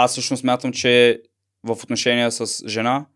Аз също смятам, че в отношения с жена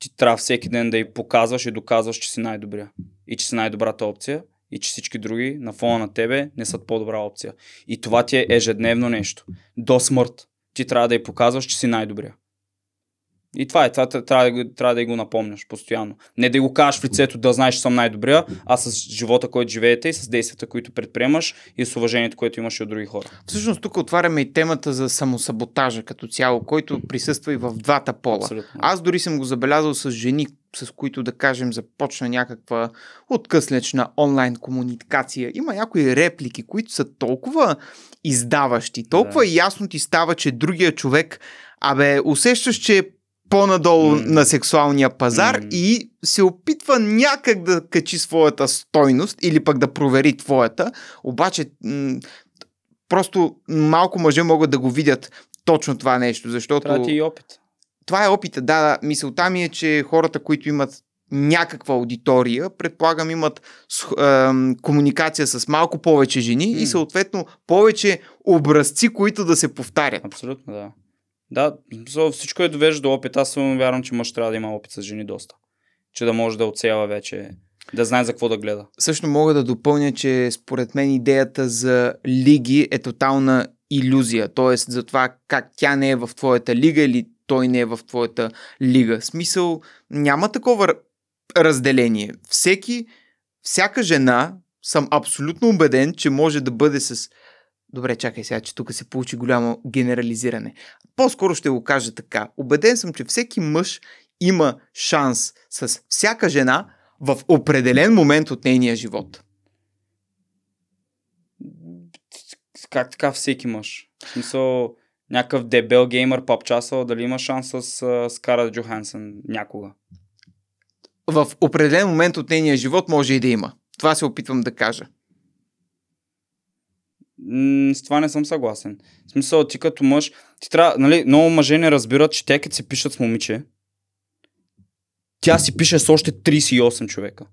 ти трябва всеки ден да й показваш и доказваш, че си най-добрия и че си най-добрата опция и че всички други на фона на тебе не са по-добра опция. И това ти е ежедневно нещо. До смърт ти трябва да й показваш, че си най-добрия. И това е, това трябва, да, трябва да го напомняш постоянно. Не да го кажеш в лицето да знаеш, че съм най-добрия, а с живота, който живеете и с действията, които предприемаш и с уважението, което имаш и от други хора. Всъщност тук отваряме и темата за самосаботажа като цяло, който присъства и в двата пола. Абсолютно. Аз дори съм го забелязал с жени, с които да кажем започна някаква откъслечна онлайн комуникация. Има някои реплики, които са толкова издаващи, толкова да. ясно ти става, че другия човек Абе, усещаш, че по-надолу mm. на сексуалния пазар mm. и се опитва някак да качи своята стойност или пък да провери твоята, обаче м- просто малко мъже могат да го видят точно това нещо, защото... Това ти е и опит. Това е опита, да, да. Мисълта ми е, че хората, които имат някаква аудитория, предполагам имат е, комуникация с малко повече жени mm. и съответно повече образци, които да се повтарят. Абсолютно, да. Да, всичко е довежда до опит. Аз съм вярвам, че мъж трябва да има опит с жени доста. Че да може да оцеява вече, да знае за какво да гледа. Също мога да допълня, че според мен идеята за лиги е тотална иллюзия. Тоест за това как тя не е в твоята лига или той не е в твоята лига. Смисъл, няма такова разделение. Всеки, всяка жена, съм абсолютно убеден, че може да бъде с Добре, чакай сега, че тук се получи голямо генерализиране. По-скоро ще го кажа така. Обеден съм, че всеки мъж има шанс с всяка жена в определен момент от нейния живот. Как така всеки мъж? В смисъл, някакъв дебел геймър попчасал, дали има шанс с Скарат Джохансен Джохансън някога? В определен момент от нейния живот може и да има. Това се опитвам да кажа с това не съм съгласен. В смисъл, ти като мъж, ти трябва, нали, много мъже не разбират, че те като си пишат с момиче, тя си пише с още 38 човека.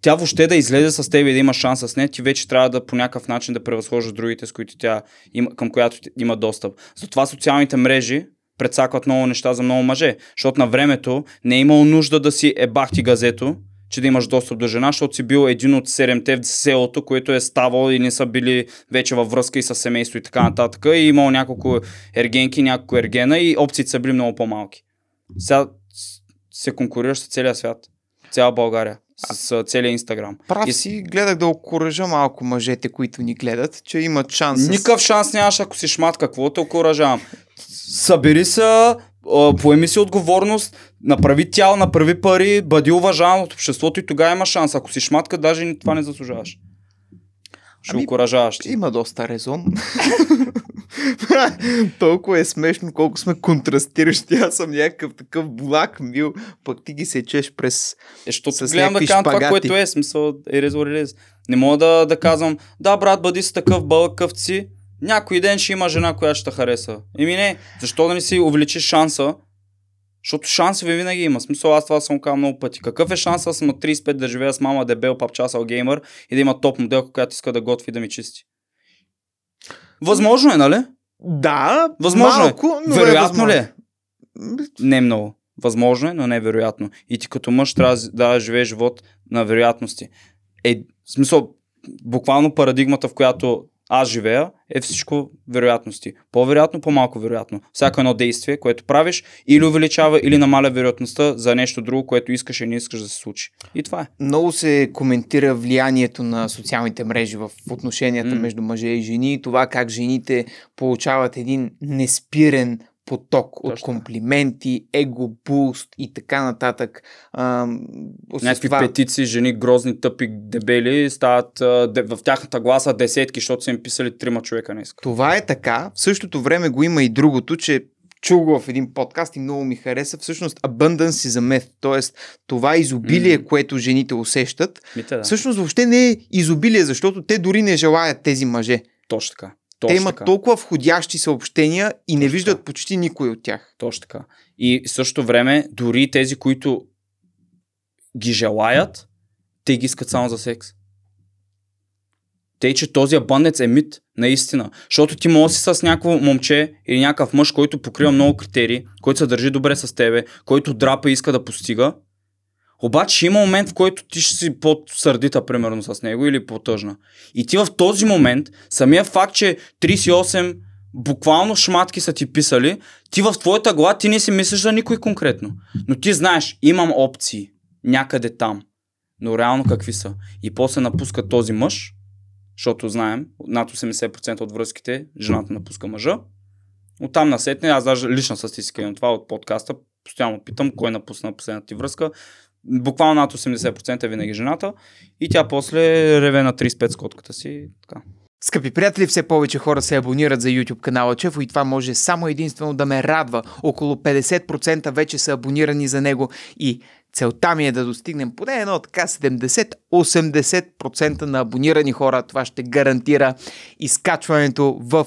Тя въобще да излезе с теб и да има шанс с нея, ти вече трябва да по някакъв начин да превъзхожда другите, с които тя има, към която има достъп. Затова социалните мрежи предсакват много неща за много мъже, защото на времето не е имало нужда да си ебахти газето, че да имаш достъп до жена, защото си бил един от седемте в селото, което е ставало и не са били вече във връзка и с семейство и така нататък. И имал няколко ергенки, няколко ергена и опциите са били много по-малки. Сега се конкурираш с целия свят, цяла България с целия Инстаграм. Прав и... си, гледах да окоръжа малко мъжете, които ни гледат, че имат шанс. Никакъв шанс нямаш, ако си шмат, какво те окоръжавам. Събери се, поеми си отговорност, направи тяло, направи пари, бъди уважаван от обществото и тогава има шанс. Ако си шматка, даже това не заслужаваш. Ще ами, Има доста резон. Толкова е смешно, колко сме контрастиращи. Аз съм някакъв такъв блак мил, пък ти ги сечеш през. Е, защото гледам да кажа това, което е. Смисъл, е резо е Не мога да, да казвам, да, брат, бъди си такъв бълъкъв си, някой ден ще има жена, която ще хареса. Еми не, защо да не си увеличиш шанса? Защото шансове винаги има. Смисъл, аз това съм казал много пъти. Какъв е шанса съм на 35 да живея с мама дебел папчасал геймър и да има топ модел, която иска да готви да ми чисти? Възможно е, нали? Да, възможно е. малко, е. но Вероятно е ли е? Не много. Възможно е, но невероятно. И ти като мъж трябва да живееш живот на вероятности. Е, в смисъл, буквално парадигмата, в която аз живея, е всичко вероятности. По-вероятно, по-малко вероятно. Всяко едно действие, което правиш, или увеличава, или намаля вероятността за нещо друго, което искаш и не искаш да се случи. И това е. Много се коментира влиянието на социалните мрежи в отношенията mm. между мъже и жени това как жените получават един неспирен поток Точно. от комплименти, его буст и така нататък. А, Някакви това... петиции, жени, грозни, тъпи, дебели, стават а, де, в тяхната гласа десетки, защото са им писали трима човека иска. Това е така. В същото време го има и другото, че чул го в един подкаст и много ми хареса. Всъщност, abundance is a myth, т.е. това изобилие, mm. което жените усещат, Мите, да. всъщност въобще не е изобилие, защото те дори не желаят тези мъже. Точно така. Точно Те имат така. толкова входящи съобщения и не виждат така. почти никой от тях. Точно така. И също време, дори тези, които ги желаят, те ги искат само за секс. Те, че този абандец е мит, наистина. Защото ти може си с някакво момче или някакъв мъж, който покрива много критерии, който се държи добре с тебе, който драпа и иска да постига, обаче има момент, в който ти ще си по-сърдита, примерно, с него или по-тъжна. И ти в този момент, самия факт, че 38 буквално шматки са ти писали, ти в твоята глава ти не си мислиш за никой конкретно. Но ти знаеш, имам опции някъде там. Но реално какви са? И после напуска този мъж, защото знаем, над 80% от връзките жената напуска мъжа. От там насетне, аз даже лична статистика имам това от подкаста, постоянно питам кой напусна последната ти връзка буквално над 80% е винаги жената и тя после реве на 35 с котката си. Така. Скъпи приятели, все повече хора се абонират за YouTube канала Чефо и това може само единствено да ме радва. Около 50% вече са абонирани за него и целта ми е да достигнем поне едно така 70-80% на абонирани хора. Това ще гарантира изкачването в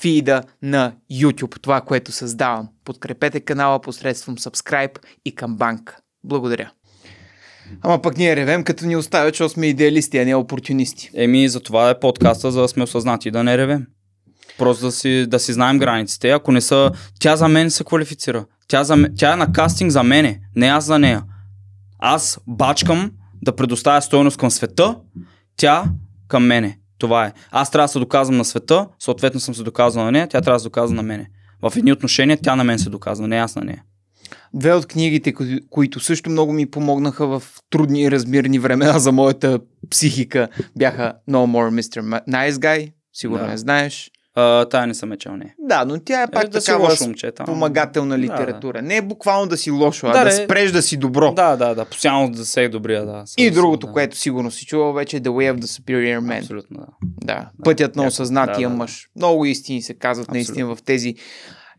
фида на YouTube, това, което създавам. Подкрепете канала посредством subscribe и камбанка. Благодаря. Ама пък ние ревем, като ни оставя, че сме идеалисти, а не опортунисти. Еми, затова е подкаста, за да сме осъзнати да не ревем. Просто да си, да си знаем границите. Ако не са... Тя за мен се квалифицира. Тя, за, тя е на кастинг за мене, не аз за нея. Аз бачкам да предоставя стоеност към света, тя към мене. Това е. Аз трябва да се доказвам на света, съответно съм се доказал на нея, тя трябва да се доказва на мене. В едни отношения тя на мен се доказва, не аз на нея. Две от книгите, които също много ми помогнаха в трудни и размирни времена за моята психика, бяха No More Mr. Nice Guy, сигурно да. не знаеш. А, тая не съм е чел, не. Да, но тя е пак е, да такава лошо, момче, там. помагателна литература. Да, да. Не е буквално да си лошо, а да, да спреш да си добро. Да, да, да. Постоянно да се е добрия, да. Съм, и другото, да. което сигурно си чувал вече е The Way of the Superior Man. Абсолютно, да. да. да. Пътят на осъзнатия да, да, мъж. Много истини се казват Абсолютно. наистина в тези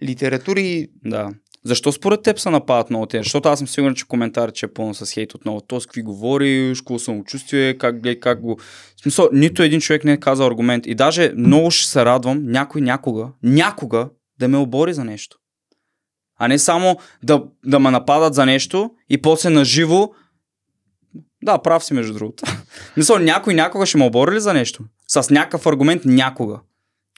литератури. Да. Защо според теб се нападат много те? Защото аз съм сигурен, че коментар, че е пълно с хейт отново. То с какви говори, какво самочувствие, как гледай, как го... В смисъл, нито един човек не е казал аргумент. И даже много ще се радвам някой някога, някога да ме обори за нещо. А не само да, да ме нападат за нещо и после наживо да, прав си между другото. Мисля, някой някога ще ме обори ли за нещо? С някакъв аргумент някога.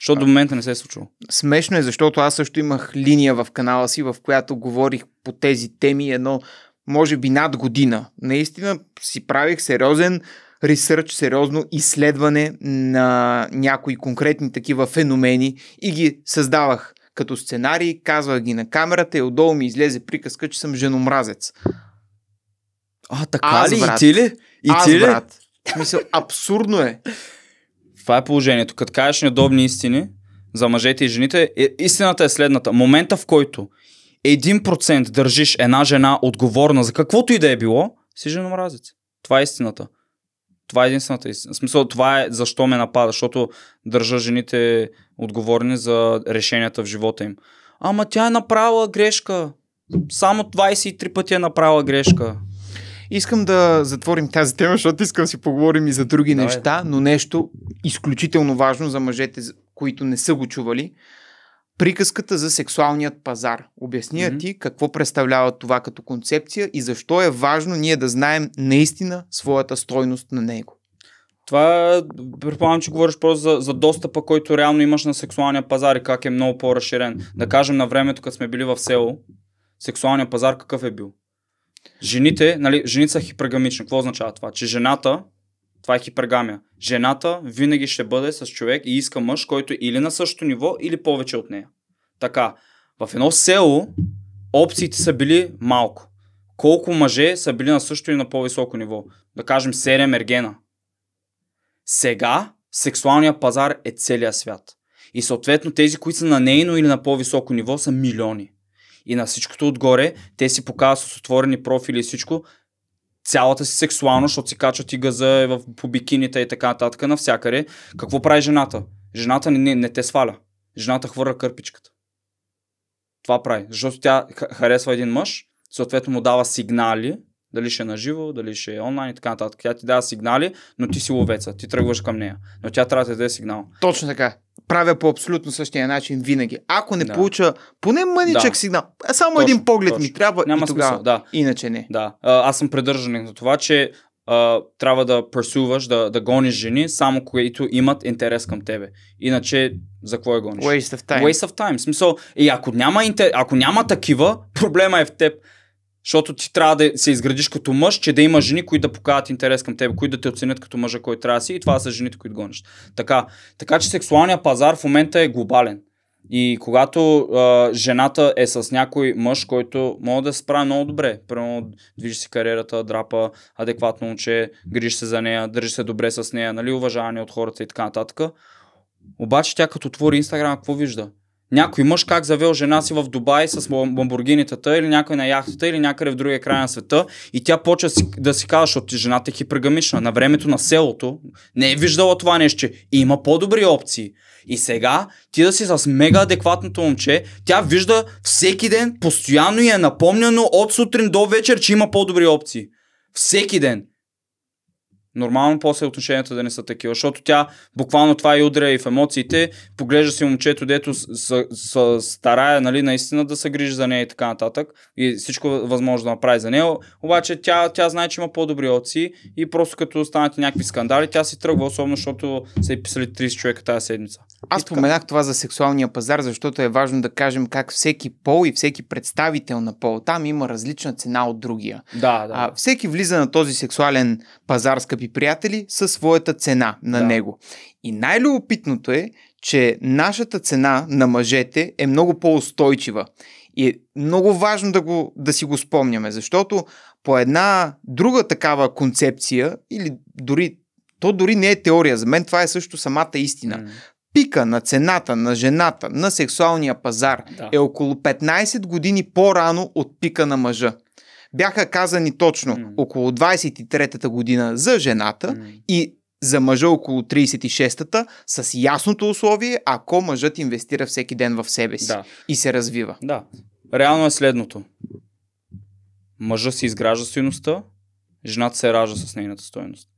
Защото до момента не се е случило. Смешно е, защото аз също имах линия в канала си, в която говорих по тези теми едно, може би над година. Наистина си правих сериозен ресърч, сериозно изследване на някои конкретни такива феномени и ги създавах като сценарий, казвах ги на камерата и отдолу ми излезе приказка, че съм женомразец. А, така аз, ли? Брат, и ти ли? И аз, ти ли? Брат, Мисля, абсурдно е. Това е положението. Като кажеш неудобни истини за мъжете и жените, е, истината е следната. Момента в който 1% държиш една жена отговорна за каквото и да е било, си женомразец. Това е истината. Това е единствената истина. В смисъл, това е защо ме напада, защото държа жените отговорни за решенията в живота им. Ама тя е направила грешка. Само 23 пъти е направила грешка. Искам да затворим тази тема, защото искам да си поговорим и за други Давай. неща, но нещо изключително важно за мъжете, които не са го чували. Приказката за сексуалният пазар. Обясни mm-hmm. ти какво представлява това като концепция и защо е важно ние да знаем наистина своята стойност на него. Това предполагам, че говориш просто за, за достъпа, който реално имаш на сексуалния пазар и как е много по-разширен. Да кажем на времето, като сме били в село, сексуалния пазар какъв е бил? Жените, нали, жените са хипергамични. Какво означава това? Че жената, това е хипергамия. Жената винаги ще бъде с човек и иска мъж, който е или на същото ниво, или повече от нея. Така, в едно село опциите са били малко. Колко мъже са били на същото и на по-високо ниво? Да кажем 7 ергена. Сега сексуалният пазар е целият свят. И съответно тези, които са на нейно или на по-високо ниво са милиони. И на всичкото отгоре, те си показват с отворени профили и всичко, цялата си сексуалност, защото си качват и газа е в, по бикините и така нататък навсякъде. Какво прави жената? Жената не, не, не те сваля. Жената хвърля кърпичката. Това прави. Защото тя харесва един мъж, съответно му дава сигнали, дали ще е наживо, дали ще е онлайн и така нататък. Тя ти дава сигнали, но ти си ловеца, ти тръгваш към нея. Но тя трябва да даде сигнал. Точно така. Правя по абсолютно същия начин винаги. Ако не да. получа поне мъничък да. сигнал, само точно, един поглед точно. ми трябва Няма и тогава. Смисъл, да. Иначе не. Да. А, аз съм придържаник на това, че а, трябва да пърсуваш, да, да гониш жени, само които имат интерес към тебе. Иначе, за какво я гониш? Waste of time. Waste of time. Смисъл, и ако няма, интер... ако няма такива, проблема е в теб. Защото ти трябва да се изградиш като мъж, че да има жени, които да покажат интерес към теб, които да те оценят като мъжа, който трябва да си и това са жените, които гониш. Така, така че сексуалният пазар в момента е глобален. И когато а, жената е с някой мъж, който може да се справи много добре, примерно движи си кариерата, драпа адекватно момче, грижи се за нея, държи се добре с нея, нали, уважаване от хората и така нататък. Обаче тя като отвори Инстаграм, какво вижда? Някой мъж как завел жена си в Дубай с ламборгинитата или някой на яхтата или някъде в другия край на света и тя почва да си казва, защото жената е хипергамична. На времето на селото не е виждала това нещо, има по-добри опции. И сега ти да си с мега адекватното момче, тя вижда всеки ден, постоянно и е напомняно от сутрин до вечер, че има по-добри опции. Всеки ден. Нормално после отношенията да не са такива, защото тя буквално това и е удря и в емоциите, поглежда си момчето, дето с, с, старая нали, наистина да се грижи за нея и така нататък и всичко е възможно да направи за нея, обаче тя, тя знае, че има по-добри отци и просто като станат някакви скандали, тя си тръгва, особено защото са и писали 30 човека тази седмица. Аз споменах това за сексуалния пазар, защото е важно да кажем как всеки пол и всеки представител на пол там има различна цена от другия. Да, да. А, всеки влиза на този сексуален пазар, скъпи приятели със своята цена на да. него. И най-любопитното е, че нашата цена на мъжете е много по-устойчива. И е много важно да, го, да си го спомняме, защото по една друга такава концепция, или дори то дори не е теория, за мен това е също самата истина. Mm. Пика на цената на жената на сексуалния пазар да. е около 15 години по-рано от пика на мъжа бяха казани точно mm. около 23-та година за жената mm. и за мъжа около 36-та с ясното условие, ако мъжът инвестира всеки ден в себе си да. и се развива. Да. Реално е следното. мъжът си изгражда стоеността, жената се ражда с нейната стоеност.